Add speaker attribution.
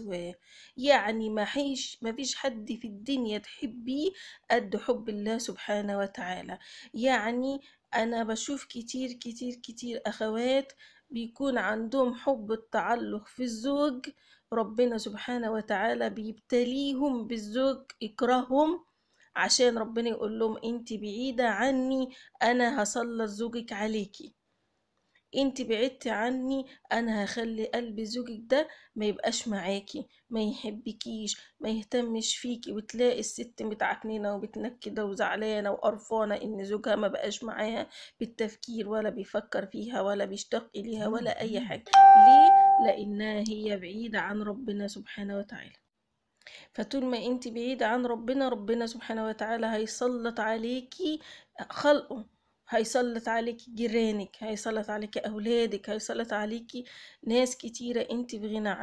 Speaker 1: نسواه يعني ما حيش ما فيش حد في الدنيا تحبيه قد حب الله سبحانه وتعالى يعني أنا بشوف كتير كتير كتير أخوات بيكون عندهم حب التعلق في الزوج ربنا سبحانه وتعالى بيبتليهم بالزوج يكرههم عشان ربنا يقول لهم انت بعيدة عني انا هسلط زوجك عليكي انت بعدتي عني انا هخلي قلب زوجك ده ما يبقاش معاكي ما يحبكيش ما يهتمش فيكي وتلاقي الست متعكنينه وبتنكده وزعلانه وقرفانه ان زوجها ما بقاش معاها بالتفكير ولا بيفكر فيها ولا بيشتاق اليها ولا اي حاجه ليه لانها هي بعيده عن ربنا سبحانه وتعالى فطول ما انت بعيدة عن ربنا ربنا سبحانه وتعالى هيسلط عليكي خلقه هيسلط عليكي جيرانك هيسلط عليكي أولادك هيسلط عليكي ناس كتيرة انت بغنى